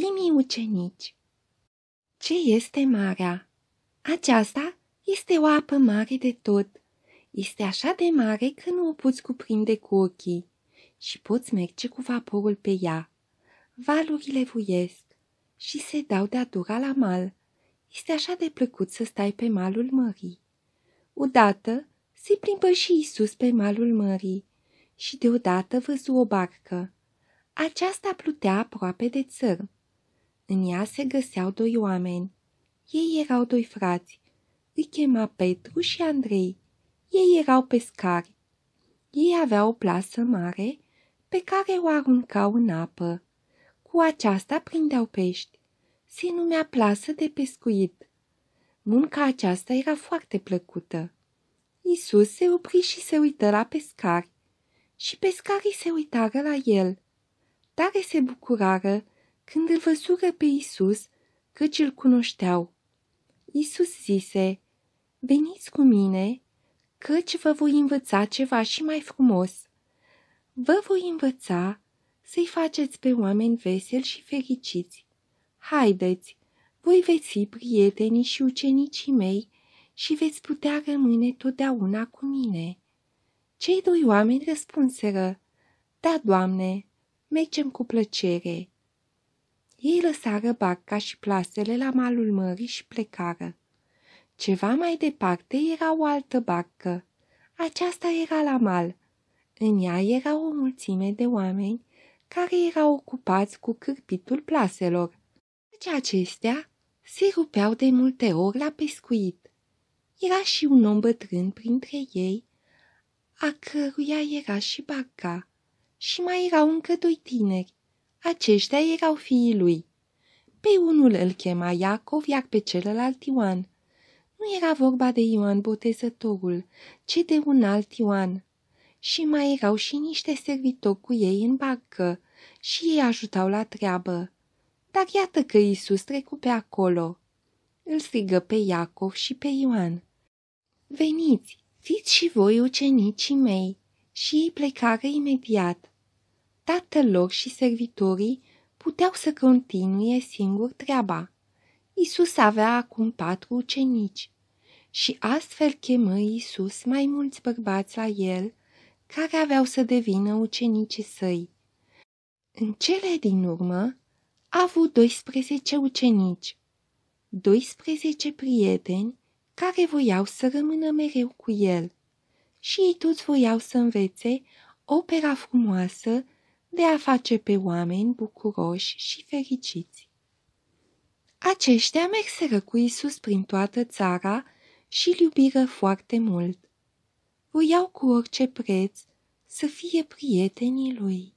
primii ucenici. Ce este marea? Aceasta este o apă mare de tot. Este așa de mare că nu o poți cuprinde cu ochii și poți merge cu vaporul pe ea. Valurile vuiesc și se dau de-a dura la mal. Este așa de plăcut să stai pe malul mării. Odată se plimbă și Isus pe malul mării și deodată văzu o barcă. Aceasta plutea aproape de țărm în ea se găseau doi oameni. Ei erau doi frați. Îi chema Petru și Andrei. Ei erau pescari. Ei aveau o plasă mare pe care o aruncau în apă. Cu aceasta prindeau pești. Se numea plasă de pescuit. Munca aceasta era foarte plăcută. Isus se opri și se uită la pescari. Și pescarii se uitară la el. Tare se bucurară când îl văzură pe Isus, căci îl cunoșteau, Isus zise, Veniți cu mine, căci vă voi învăța ceva și mai frumos. Vă voi învăța să-i faceți pe oameni veseli și fericiți. Haideți, voi veți fi prietenii și ucenicii mei și veți putea rămâne totdeauna cu mine. Cei doi oameni răspunseră, Da, Doamne, mergem cu plăcere. Ei lăsară barca și plasele la malul mării și plecară. Ceva mai departe era o altă barcă. Aceasta era la mal. În ea era o mulțime de oameni care erau ocupați cu cârpitul plaselor. Deci acestea se rupeau de multe ori la pescuit. Era și un om bătrân printre ei, a căruia era și barca, și mai erau încă doi tineri, aceștia erau fiii lui. Pe unul îl chema Iacov, iar pe celălalt Ioan. Nu era vorba de Ioan botezătorul, ci de un alt Ioan. Și mai erau și niște servitori cu ei în barcă și ei ajutau la treabă. Dar iată că Iisus trecu pe acolo. Îl strigă pe Iacov și pe Ioan. Veniți, fiți și voi ucenicii mei! Și ei plecară imediat tatăl lor și servitorii puteau să continue singur treaba. Isus avea acum patru ucenici și astfel chemă Isus mai mulți bărbați la el care aveau să devină ucenicii săi. În cele din urmă a avut 12 ucenici, 12 prieteni care voiau să rămână mereu cu el și ei toți voiau să învețe opera frumoasă de a face pe oameni bucuroși și fericiți. Aceștia merseră cu Isus prin toată țara și îl iubiră foarte mult. Voiau cu orice preț să fie prietenii lui.